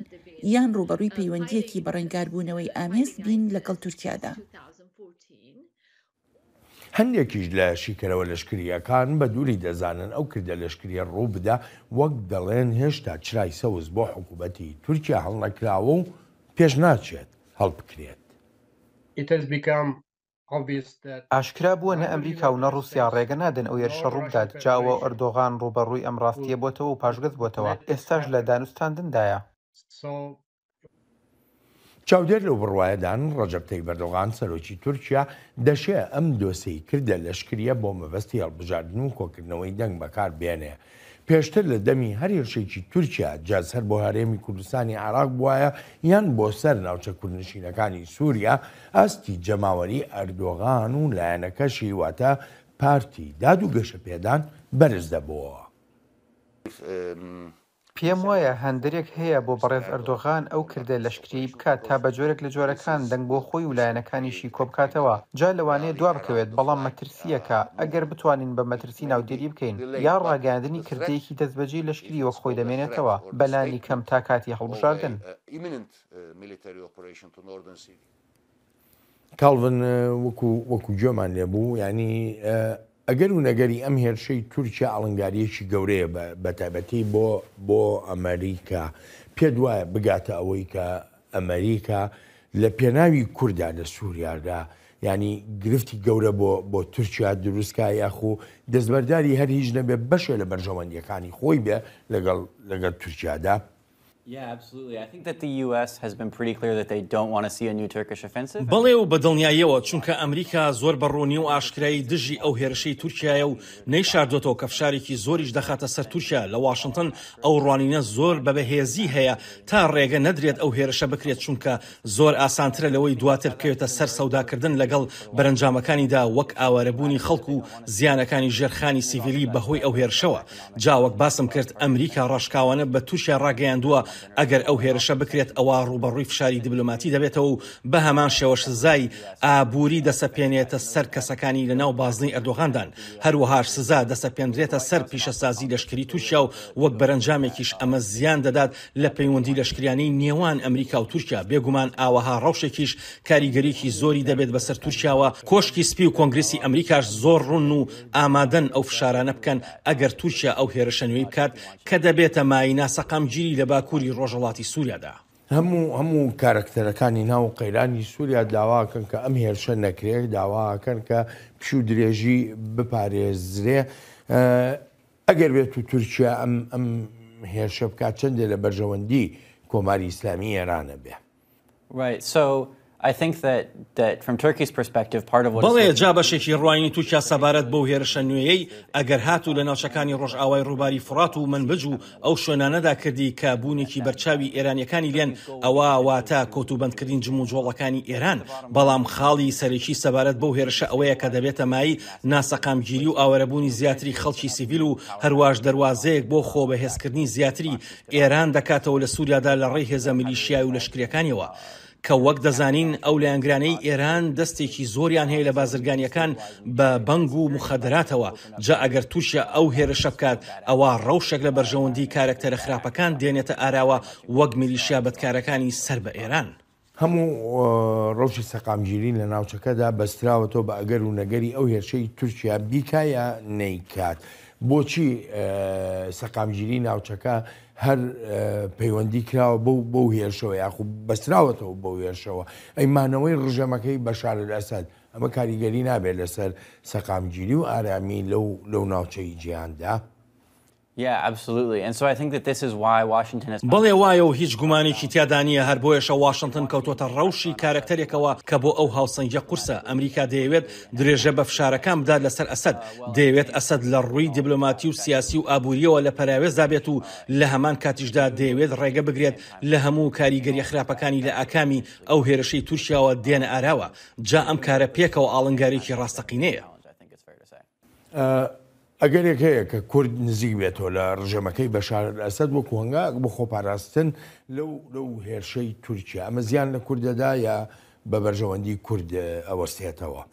یان ڕوبەڕووی پەیوەندیەکی بەڕێنگاربوونەوەی ئامێز بین لەگەڵ تورکیادا. هەندێکیش لە شیکەرەوە لەشکریەکان بە دووری دەزانن ئەو کردە لەشکریە ڕوو بدە وەک دەڵێن هێشتا چرای سەوز بۆ حکووبەتی تورکیا هەڵ نەکراوە و پێش ناچێت. هەڵبکرێت ئاشکرا بووە نە ئەمریکا و نە رووسیا ڕێگە نادەن ئەو ێرشە ڕوودات جاوە ئەردۆغان ڕوبەڕووی ئەم ڕاستیە بۆتەوە و پاشگەز بۆتەوە ئێستاش لە دانوستاندندایە چاودێر لەو بڕواایەدان ڕەجەبتەی بەردۆغان سەرۆکی تورکیا دەشێ ئەم دۆسەی کردە لەشکریە بۆ مەبەستی هەڵبژاردن و کۆکردنەوەی دەنگ بەکار بێنێ. پێشتر لە دەمی هەریێشێکی تورکیا جاز هەر بۆ هەرێمی کوردستانی عراق وایە یان بۆ سەر ناوچە کوردنشینەکانی سووریا ئاستی جەماوەری ئەردۆغان و لایەنەکەشی واتە پارتی داد و گەشە پێدان بەرز دەبەوە. پێم وایە هەندێک هەیە بۆ بەڕێز ئەردۆغان ئەو کردە لەشکری بکات تا بە جۆرێک لە جۆرەکان دەنگ بۆ خۆی و لایەنەکانیشی کۆبکاتەوە جا لەوانەیە دوا بکەوێت بەڵام مەترسیەکە ئەگەر بتوانین بە مەترسی ناودێری بکەین یا ڕاگەاندنی کردەیەکی دەستبەجی لەشکری وە خۆی دەمێنێتەوە بەلانی کەم تا کاتی هەڵبژاردن. کاڵن uh, uh, وەکو وەکو جۆمان لێبوو ینی uh, ئەگەر و نەگەری ئەم هێرشەی تورکیا ئاڵنگاریەکی گەورەیە بە تایبەتی بۆ بۆ ئەمریکا پێ دوایە بگاتە ئەوەی کە ئەمریکا لە پێناوی کووردا لە سووریادا ینی گرفتی گەورە بۆ بۆ تورکیا دروستکە یاخو دەستبەرداری هەر هیچ نەبێ بەشێ لە بەرژەوەندیەکانی خۆی بێ لەگەڵ لەگەڵ تورکیادا بەڵێ و بە دڵنیاییەوە چونکە ئەمریکا زۆر بەڕوونی و ئاشکرایی دژی ئەو هێرشەی تورکایە و نەیشاردوێتەوە کەفشارێکی زۆریش دەخاتە سەر تورکیا لە وااشنگتن ئەو ڕوانینە زۆر بەبەهێزی هەیە تا ڕێگە نەدرێت ئەو هێرشە بکرێت چونکە زۆر ئاسانترە لەوەی دواتر بکەوێتە سەر سەوداکردن لەگەڵ بەرەنجامەکانیدا وەک ئاوارەبوونی خەڵکو و زیانەکانی ژێرخانی سیڤلی بەهۆی ئەو هێرشەوە جاوەک باسم کرد ئەمریکا ڕشکاوانە بە تووشە ڕاگەیاندووە ئەگەر ئەو هێرشە بکرێت ئەوە ڕوبەڕووی فشاری دیبلوماتی دەبێتەوە و بە هەمان شێوەش زای ئابووری دەسەپێنێتە سەر کەسەکانی لە ناو بازنی ئەردۆغاندان هەروەهاش سزا دەسەپێنرێتە سەر پیشەسازی لەشکری تووشیا و وەک بەرەنجامێکیش ئەمە زیان دەدات لە پەیوەندی لەشکریانی نێوان ئەمریکا و تورکیا بێگومان ئاوەها ڕەوشێکیش کاریگەریکی زۆری دەبێت بەسەر تورکیاوە کۆشکی سپی و کۆنگرسی ئەمریکاش زۆر ڕون و ئامادەن ئەو فشارانە بکەن ئەگەر تورکیا ئەو هێرشەنوی بکات کە دەبێتە مایناسەقام گیری لە باکووری ڕۆڵی ڕۆژەڵاتی سووریادا هەموو هەموو کارکتەرەکانی ناو قەیرانی سووریا داواکەن کە ئەم هێرشە نەکرێت داواکەن کە پیش و درێژی بپارێزرێ ئەگەر بێت و تورکیا ئەم ئەم هێرشە بکات چەندێ لە بەرژەوەندی کۆماری ئیسلامی ئێرانە بێ. Right, so بەڵێ جا بەشێکی ڕوانی تووشیا سەبارەت بەو هێرشە نوێیەی ئەگەر هاتوو لە ناوچەکانی ڕۆژئاوای ڕووباری فرات و من بجو ئەو شوێنانەدا کردی کە بوونێکی بەرچاوی ئێرانیەکانی لێن ئەوەواتە کۆتوبندکردین جم و جۆڵەکانی ئێران بەڵام خاڵی سەرەکی سەبارەت بەو هێرشە ئەوەیە کە دەبێتە مای ناسەقامگیری و ئاوەرەبوونی زیاتری خەڵکی سیڤیل و هەرواش دەواازەیەک بۆ خۆ بەهێزکردنی زیاتری ئێران دەکاتەوە لە سووریادا لە ڕێی هێزە ملیشیای و لەشکریەکانیەوە. کە وەک دەزانین ئەو لایەنگرانەی ئێران دەستێکی زۆریان هەیە لە بازرگانیەکان بە بەنگ و مخەدراتەوە جا ئەگەر تووشە ئەو هێرشە بکات ئەوە ڕەوشێک لە بەرژەوەندی کارکتەرە خراپەکان دێنێتە ئاراوە وەک میلیشیا بەدکارەکانی سەر بە ئێران. هەموو ڕۆژی سەقامگیری لە ناوچەکەدا بەستراوەەوە بە ئەگەر و نەگەری ئەو هێرشەی تورکیا بیکایە نەیکات. بۆچی سەقامگیری ناوچەکە هەر پەیوەندی کراوە بەو بەو هێرشەوە یاخو بەستراوەتەوە بەو هێرشەوە ئەیمانەوەی ڕژەمەکەی بەشار ئەسەد ئەمە کاریگەری نابێت لەسەر سەقامگیری و ئارامی لەو لەو ناوچەی جیاندا. بەڵێ وایە و هیچ گومانێکی تیادانە هەر بۆیەشە وااشنگتن کەوتۆتە ڕەوشی کارکتەرێکەوە کە بۆ ئەو هاوسەنجە قورسە ئەمریکا دەیەوێت درێژە بە فشارەکان بدات لەسەر ئەسد دەیەوێت ئەسد لە ڕووی دیبلوماتی و سیاسی و ئابوووریەوە لە پەراوێز دابێت و لە هەمان کاتیشدا دەیەوێت ڕێگە بگرێت لە هەموو کاریگەری خراپەکانی لە ئاکامی ئەو هێرشەی تووشیاوە دێنە ئاراوە جا ئەم کارە پێکەوە ئاڵنگارێکی ڕاستەقینەیە. ئەگەرێک هەیە کە کورد نزیک بێتەوە لە ڕژەمەکەی بەشار ئەسد وەک هەنگا بە خۆپاراستن لەو لەو هێرشەی تورکیا ئەمە زیان لە کوردەدا یا بە بەرژەوەندی کورد ئەوەستێتەوە.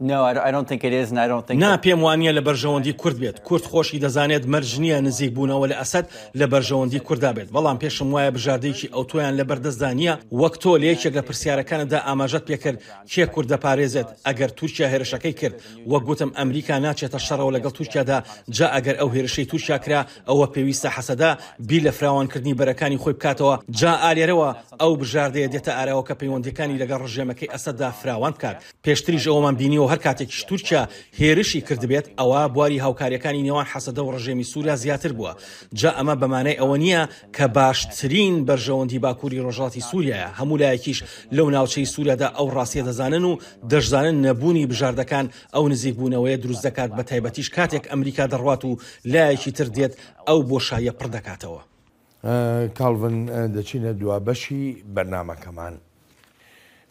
نا پێم وانە لە بەرژەوەندی کورد بێت کورد خۆشی دەزانێت مەرجنیە نزیک بوونەوە لە ئەسد لە بەرژەوەندی کووردا بێت بەڵام پێشم وایە بژاردەیەکی ئەو تۆیان لە بەردەستدانە وەک تۆ لە یەکێک لە پرسیارەکاندا ئاماژەت پێکرد کێ کوردەپارێزێت ئەگەر تورکیا هێرشەکەی کرد وە گوتم ئەمریکا ناچێتە شەڕەوە لەگەڵ تورکیادا جا ئەگەر ئەو هێرشەی تووشیا کرا ئەوە پێویستە حەسەدا بی لە فراوانکردنی بەرەکانی خۆی بکاتەوە جا ئالێرەوە ئەو بژاردەیە دێتە ئاراوە کە پەیوەندەکانی لەگەڵ ڕژێمەکەی ئەسەدا فراوان بکات پێشتریش ئەومان بینیەوە بۆ هەر کاتێکیش تورکیا هێرشی کردبێت ئەوە بواری هاوکاریەکانی نێوان حەسەدە و ڕژێمی سووریا زیاتر بووە جا ئەمە بەمانای ئەوە نییە کە باشترین بەرژەوەندی باکووری ڕۆژاتی سووریایە هەموو لایەکیش لەو ناوچەی سوورەدا ئەو ڕاستیە دەزانن و دەشزانن نەبوونی بژاردەکان ئەو نزیکبوونەوەی دروست دەکات بە تایبەتیش کاتێک ئەمریکا دەڕوات و لایەکی تر دێت ئەو بۆشایە پڕ دەکاتەوە. کاڵڤن دەچینە دوا بەشی بەرنمەکەمان.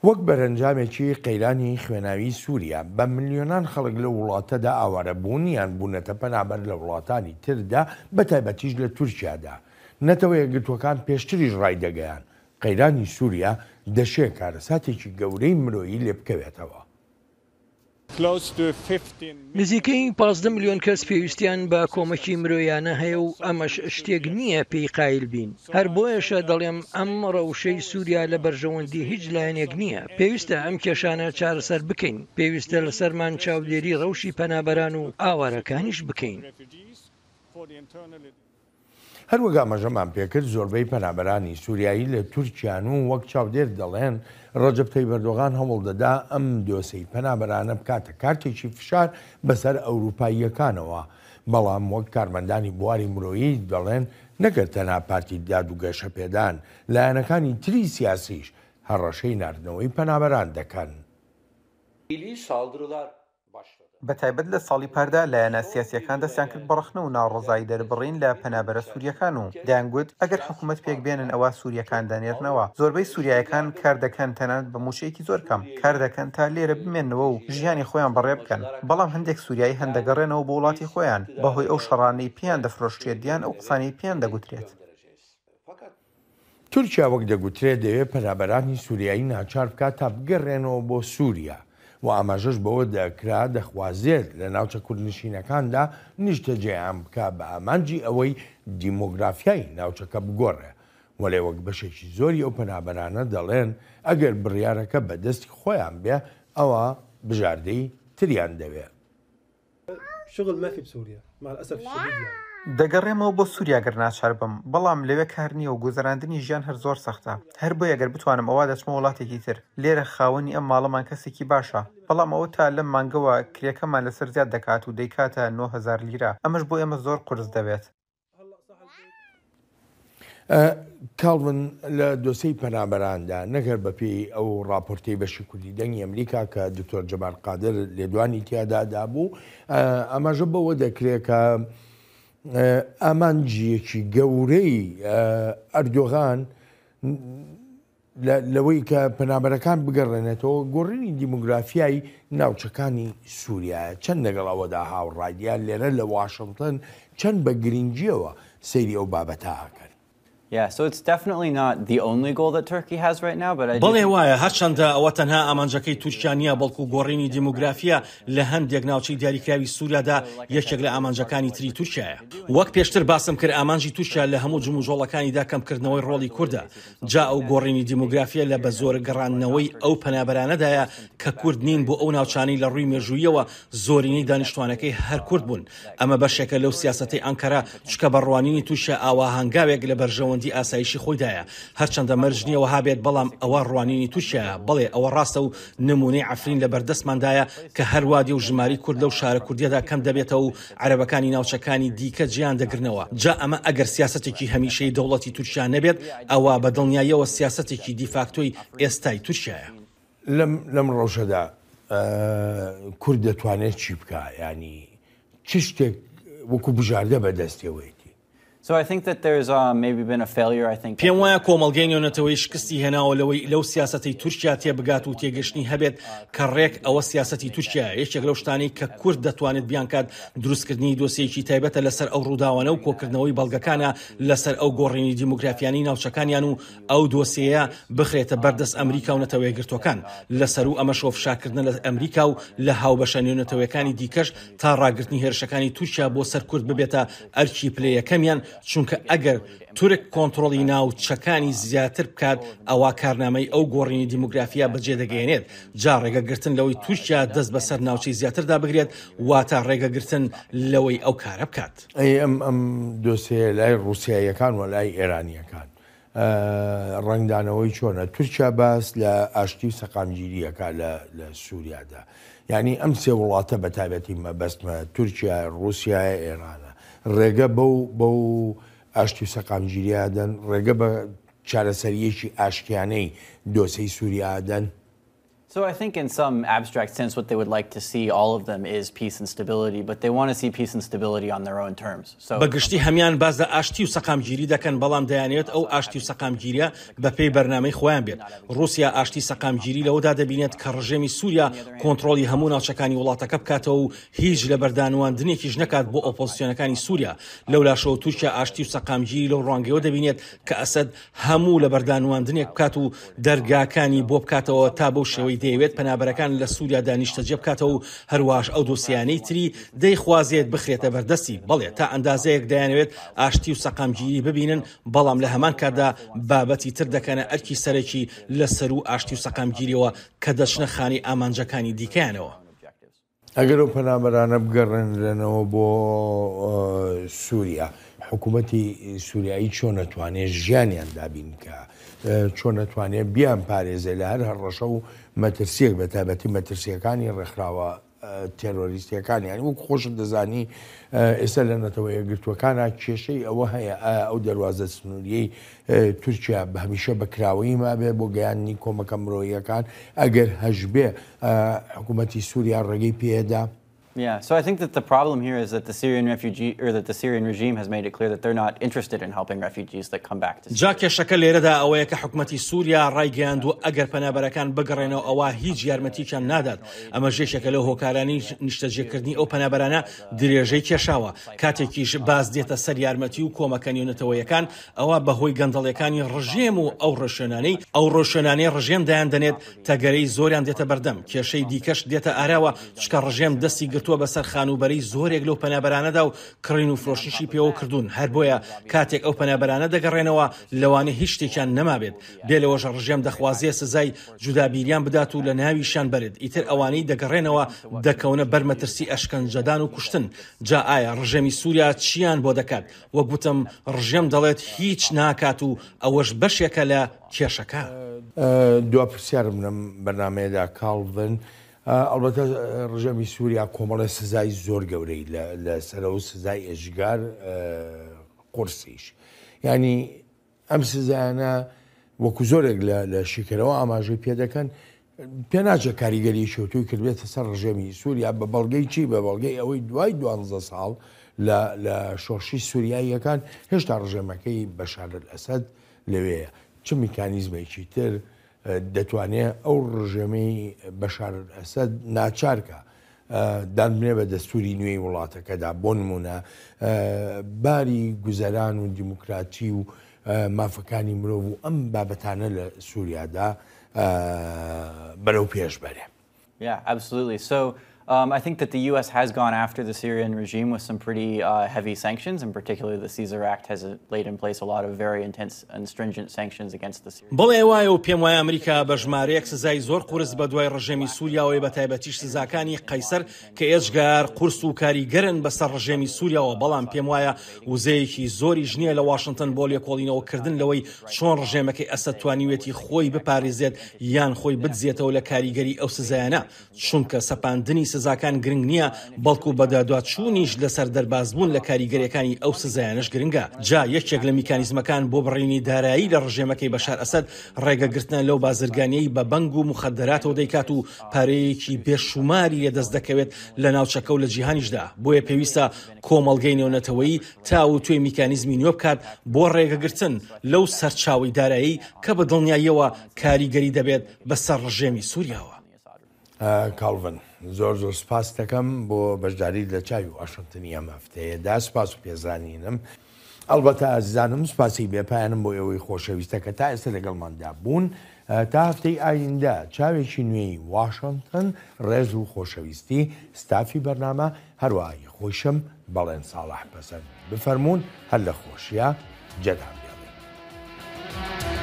وەک بەرەنجامێکی قەیرانی خوێناوی سووریا بە ملیۆنان خەڵک لە وڵاتەدا ئاوارە بوون یان بوونەتە پەنابەر لە وڵاتانی تردا بە تایبەتیش لە تورکیادا نەتەوە یەکگرتوەکان پێشتریش ڕای دەگەیان قەیرانی سووریا دەشێ کارەساتێکی گەورەی مرۆیی لێ بکەوێتەوە نزیکەی پازدە میلیۆن کەس پێویستیان بە کۆمەکی مرۆیانە هەیە و ئەمەش شتێک نییە پێی قایل بین هەر بۆیەشە دەڵێم ئەم ڕەوشەی سووریا لە بەرژەوەندی هیچ لایەنێک نییە پێویستە ئەم کێشانە چارەسەر بکەین پێویستە لەسەرمان چاودێری ڕەوشی پەنابەران و ئاوارەکانیش بکەین. هەروەگا مەژەمان پێکرد زۆربەی پەنابەرانی سووریایی لە تورکیان و وەک چاودێر دەڵێن ڕەجبتەی بەردۆغان هەوڵ دەدا ئەم دۆسەی پەنابەرانە بکاتە کارتێکی فشار بەسەر ئەوروپاییەکانەوە بەڵام وەک کارمەندانی بواری مرۆیی دەڵێن نەگەر تەنا پارتی داد و گەشە پێدان لایەنەکانی تری سیاسیش هەڕەشەی نردنەوەی پەنابەران دەکەن. بەتایبەت لە ساڵی پاردا لایەنە سیاسیەکان دەستیان کرد بەڕخنە و ناڕزایی دەربڕین لە پەنابەرە سووریەکان و دەیانگوت ئەگەر حکوومەت پێک بێنن ئەوە سووریەکان دانێتنەوە زۆربەی سووریایەکان کار دەکەن تەنانەت بە موشەیەکی زۆر کەم کار دەکەن تا لێرە بمێنەوە و ژیانی خۆیان بڕێ بکەن بەڵام هەندێک سووریایی هەندەگەڕێنەوە بۆ وڵاتی خۆیان بەهۆی ئەو شەڕانەی پێیان دەفرۆشتێت دیان ئەو قسانی پێیان دەگوترێت. تورکیا وەک دەگوترێت دەوێت پەرابەرانی سووریایی ناچار بکات تا بگەڕێنەوە بۆ سووریا و ئاماژەش بەوە دەکرا دەخوازێت لە ناوچە کوردنشینەکاندا نیشتە جیان بکە بە ئامانجی ئەوەی دیمۆگرافیای ناوچەکە بگۆڕێ وەلێ وەک بەشێکی زۆری ئەو پەنابەرانە دەڵێن ئەگەر بڕیارەکە بەدەستی خۆیان بێ ئەوە بژاردەی تریان دەوێت شغل ما في بسوريا مع الاسف الشديد يعني دەگەڕێمەوە بۆ سووریاگەر ناچار بم بەڵام لەوێ کار نییە و گوزاراندنی ژیان هەر زۆر سەختە هەر بۆ ئەگەر بتوانم ئەوە دەچمە وڵاتێکی تر لێرە خاوەنی ئەم ماڵەمان کەسێکی باشە بەڵام ئەوە تا لەم مانگەوە کرێکەمان لەسەر زیاد دەکات و دەیکاتە 9هزار لیرە ئەمەش بۆ ئێمە زۆر قرس دەبێت کاڵن لە دۆسەی پەنابەراندا نەگەر بەپی ئەو راپۆرتی بەشی کوردی دەنگی ئەمریکا کە دکتۆر جەبار قادر لێدوانی تیادادا بوو ئەمەژە بەوە دەکرێت کە ئامانجیەکی گەورەی ئەردۆغان لەوەی کە پەنابەرەکان بگەڕێنێتەوە گۆڕینی دیموگرافیایی ناوچەکانی سووریایە چەند لەگەڵەوەدا هاوڕادیان لێرە لە واشنگتن چەند بە گرنگجیەوە سەیری ئەو بابەتاکە Yeah, so it's definitely not the only goal that Turkey has right now, but بڵێ وایە هەرچەندە ئەوە تەنها ئامانجەکەی تووشیانە بەڵکو گۆڕینی دیموگرافیە لە هەندێک ناوچەی دیاریکراوی سووریادا یەکێک لە ئامانجەکانی تری تووشایە. وەک پێشتر باسم کرد ئامانجی تووشە لە هەموو جموژۆڵەکانیدا کەمکردنەوەی ڕۆڵی کووردە. جا ئەو گۆڕینی دیموگرافیە لە بە زۆر گەڕانەوەی ئەو پەنابەرانەدایە کە کورد نین بۆ ئەو ناوچانی لە ڕووی مێژوویەوە زۆرینی دانیشتوانەکەی هەر کورد بوون. ئەمە بەشێکە لەو سیاسەتی ئەنکەرە چکە بەڕوانینی تووشە ئاوا هەنگاوێک لە بەرژەوە پەیوەندی ئاسایشی خۆیدایە هەرچەندە مەرج نیەوە هابێت بەڵام ئەوە ڕوانینی تووشە بڵێ ئەوە ڕاستە و نمونەی ئەفرین لە بەردەستماندایە کە هەروادی و ژماری کورد لەو شارە کوردیدا کەم دەبێتەوە و عربەکانی ناوچەکانی دیکە جیان دەگرنەوە جا ئەمە ئەگەر سیاستێکی هەمیشەی دەوڵەتی تووشیان نەبێت ئەوە بە دڵنیاییەوە سیاستێکی دیفاکتۆی ئێستای تووشایە لەم ڕۆژەدا کورد دەتوانێت چی بکە ینی چ شتێک وەکو بژاردە بەدەستەوەی Uh, پێم وایە کۆمەلگەینەوەنەتەوەی شکستی هێناوە لەوەی لەو سیاستی تورکیا تێبگات و تێگەشتنی هەبێت کە ڕێک ئەوە سیاستی تورکیا یەکێک لەو شتانی کە کورد دەتوانێت بیانکات دروستکردنی دۆسیەکی تایبەتە لەسەر ئەو ڕووداوانە و کۆکردنەوەی بەڵگەکانە لەسەر ئەو گۆڕێنی دیموگرافیانی ناوچەکانیان و ئەو دۆسەیە بخرێتە بەردەست ئەمریکا و نەتەوەیگرتوەکان لەسەر و ئەمە شۆفشاکردن لە ئەمریکا و لە هاوبەشانیونەتەوەیەکانی دیکەش تا ڕاگررتنی هێرشەکانی تووشیا بۆ سەر کورد ببێتە ئەرچی پلەیەکەمیان چونکە ئەگەر تورک کۆنتترۆلی ناوچەکانی زیاتر بکات ئەوا کارنامەی ئەو گۆڕینی دیموگرافیا بەجێ دەگەێنێت جا ڕێگەگرتن لەوەی تووشیا دەست بەسەر ناوچەی زیاتردا بگرێت واتە ڕێگەگرتن لەوەی ئەو کارە بکات ئەم ئەم دۆسێ لای رووسایەکان و لای ئێرانیەکان ڕنگدانەوەی چۆنە تورکیا باس لە ئاشتی و سەقامگیریەکە لە سووریادا. ینی ئەم سێ وڵاتە بەتابەتی مەبەستمە تورکیا رووسیا ئێرانە ڕێگە بەو بەو ئاشتی سەقامگیریادەن ڕێگە بە چارەسەریەکی ئاشکیانەی دۆسەی سووریادەن So I think in some abstract sense, what they would like to see all of them is peace and stability, but they want to see peace and stability on their own terms. So بەگشتی هەمان باز لە ئاشتی و سەقامگیری دەکەن بەڵام دەیانێت ئەو ئاشتی و سەقامگیریە بە پێی بەرنامەی خۆیان بێت. رووسیا ئاشتی سەقامگیری لەوەدا دەبینێت کە ڕژێمی سووریا کۆنتترۆلی هەموو ناوچەکانی وڵاتەکە بکاتەوە و هیچ لە بەردانوانندنێکیش نکات بۆ ئۆپۆسیۆنەکانی سووریا لەولاشەوە تووشە ئاشتی و سەقامگیری لەو ڕوانگەوە دەبینێت کە ئەسد هەموو لە بەردانوانندنێک بکات و دەرگاکانی بۆ بکاتەوە تا بەو شێوەی دەیەوێت پەنابەرەکان لە سووریا دانیشتە جێبکاتەوە و هەروواش ئەو دۆسیانەی تری دەیخوازێت بخرێتە بەردەستی بڵێ تا ئەندازەیەک دەیانەوێت ئاشتی و سەقامگیری ببینن بەڵام لە هەمان کاتدا بابەتی تر دەکەنە ئەرکی سەرەکی لە سەر و ئاشتی و سەقامگیریەوە کە دەچنە خانی ئامانجەکانی دیکەیانەوە. ئەگەر و پەنابەرانە بگەڕێنرێنەوە بۆ سووریا حکوومەتی سووریایی چۆن نەتوانێت ژیانیان دابین کە چۆن ئەتوانێت بیان پارێزێ لە هەر هەر ڕەشە و مەترسیەک بە تابەتی مەترسیەکانی ڕێکخراوە تێرۆریستیەکانی یانی وەک خۆشت دەزانی ئێستا لە نەتەوە یەگرتوەکانە کێشەی ئەوە هەیە ئەو دەواازە سنووریەی تورکیا بە هەمیشە بەکراوەی مابێ بۆ گەیاننی کۆمەکە مرۆییەکان ئەگەر هەژبێ حکوومەتی سووریا ڕێگەی پێدا Yeah, so I think that the problem here is that the Syrian refugee or that the Syrian regime has made it clear that they're not interested in helping refugees that come back to Syria. جاکە شەکە لێرەدا ئەوەیە کە حکومەتی سووریا ڕایگەیاند و ئەگەر پەنابەرەکان بگەڕێنەوە ئەوە هیچ یارمەتیان نادات. ئەمە ژێشەکە لە هۆکارانی نیشتەجێکردنی ئەو پەنابەرانە درێژەی کێشاوە. کاتێکیش باز دێتە سەر یارمەتی و کۆمەکەنیونەتەوەیەکان ئەوە بەهۆی گەندەڵەکانی ڕژێم و ئەو ڕەشێنانەی ئەو ڕۆشێنانەی ڕژێم دایان دەنێت تەگەرەی زۆریان دێتە بەردەم. کێشەی دیکەش دێتە ئاراوە چکە ڕژێم دەستی گرت گرتووە بەسەر خانوبەری زۆرێک لەو پەنابەرانەدا و کڕین و فرۆشیشی پێوە کردوون هەر بۆیە کاتێک ئەو پەنابەرانە دەگەڕێنەوە لەوانە هیچ شتێکیان نەمابێت بێ لەوەژە ڕژێم دەخوازیە سزای جودابیریان بدات و لە ناویشان بێت ئیتر ئەوانەی دەگەڕێنەوە دەکەونە بەرمەترسی ئەشکەنجەدان و کوشتن جا ئایا ڕژێمی سووریا چیان بۆ دەکات وەک گوتم ڕژێم دەڵێت هیچ ناکات و ئەوەش بەشێکە لە کێشەکە دوا پرسیارم لەم بەنامەیەدا کاڵ بن. ئەلبەتە ڕژەمی سووریا کۆمەڵە سزای زۆر گەورەی لە سەرە و سزای ئێژگار قرسیش ینی ئەم سزانە وەکو زۆرێک لە شکرەوە ئاماژەی پێدەکەن پێ ناچە کاریگەری شوتوی کردێتە سەر ڕژێمی سووریا بە بەڵگەی چی بە بەڵگەی ئەوەی دوای 12 ساڵ لە شۆشی سووریاییەکان هێشتا ڕژێمەکەی بەشارت ئەسد لەوەیە چ میکانیزمێکی تر دەتوانێت ئەو ڕژێمەی بەشار ئەسەد ناچارکە. دامنێ بە دەستوری نوێی وڵاتەکەدا بۆ نمونە باری گوزەران و دیموکراتی و مافەکانی مرۆڤ و ئەم بابەتانە لە سووریادا بەرەو پێش بەرێ. Yeah, absolutely. So Um, I think that the U.S. has gone after the Syrian regime with some pretty uh, heavy sanctions, and particularly the Caesar Act has laid in place a lot of very intense and stringent sanctions against the Syrians. بڵێ وایە و پێم وایە ئەمریکا بە ژمارەیەک سزای زۆر قرس بە دوای ڕژێمی سووریاەوەی بە تایبەتیش سزاکانی قەیسەر کە ئێشگار قرس و سوریا و ڕژێمی سووریاەوە بەڵام پێم وایە وزەیەکی زۆری ژنیە لە واشنگتن بۆ لێکۆڵینەوە کردن لەوەی چۆن ڕژێمەکەی ئەسە توانیوێتی خوی بپارێزێت یان خوی بدزیت و ل کاریگری او ئەو سزایانە چونکە سەپاندنی سزاکان گرنگ نییە بەڵکو بەدادواتچوونیش لەسەر دەربازبوون لە کاریگەریەکانی ئەو سزایانش گرنگە جا یەکێک لە میکانیزمەکان بۆ بڕینی دارایی لە ڕژێمەکەی بەشار ئەسد ڕێگەگرتنە لەو بازرگانیەی بە بەنگ و مخدراتەوە دەیکات و پارەیەکی بێشوماری لە دەست دەکەوێت لە ناوچەکە و لە جیهانیشدا بۆیە پێویستە کۆمەلگەی نێونەتەوەی تا و توێ میکانیزمی نوێ بکات بۆ ڕێگەگرتن لەو سەرچاوی دارایی کە بە دڵنیاییەوە کاریگەری دەبێت بەسەر ڕژێمی سووریاوە کاڵڤن. زۆر زۆر سپاس دەکەم بۆ بەشداری لە چاوی واشنگتنی ئەم هەفتەیەدا سپاس و پێزانینم ئەلبەتە ئازانم سپاسی بێپایانم بۆ ئەوەی خۆشەویستەکە تا ئێستا لەگەڵماندا بوون تا هەفتەی ئایندا چاوێکی نوێی واشنگتن ڕێز و خۆشەویستی ستافی بەرنامە هەروایی خۆشم بەڵێن ساڵح پەسەند بفەرمونون هەر لە خۆشیە جەدام بێڵێ.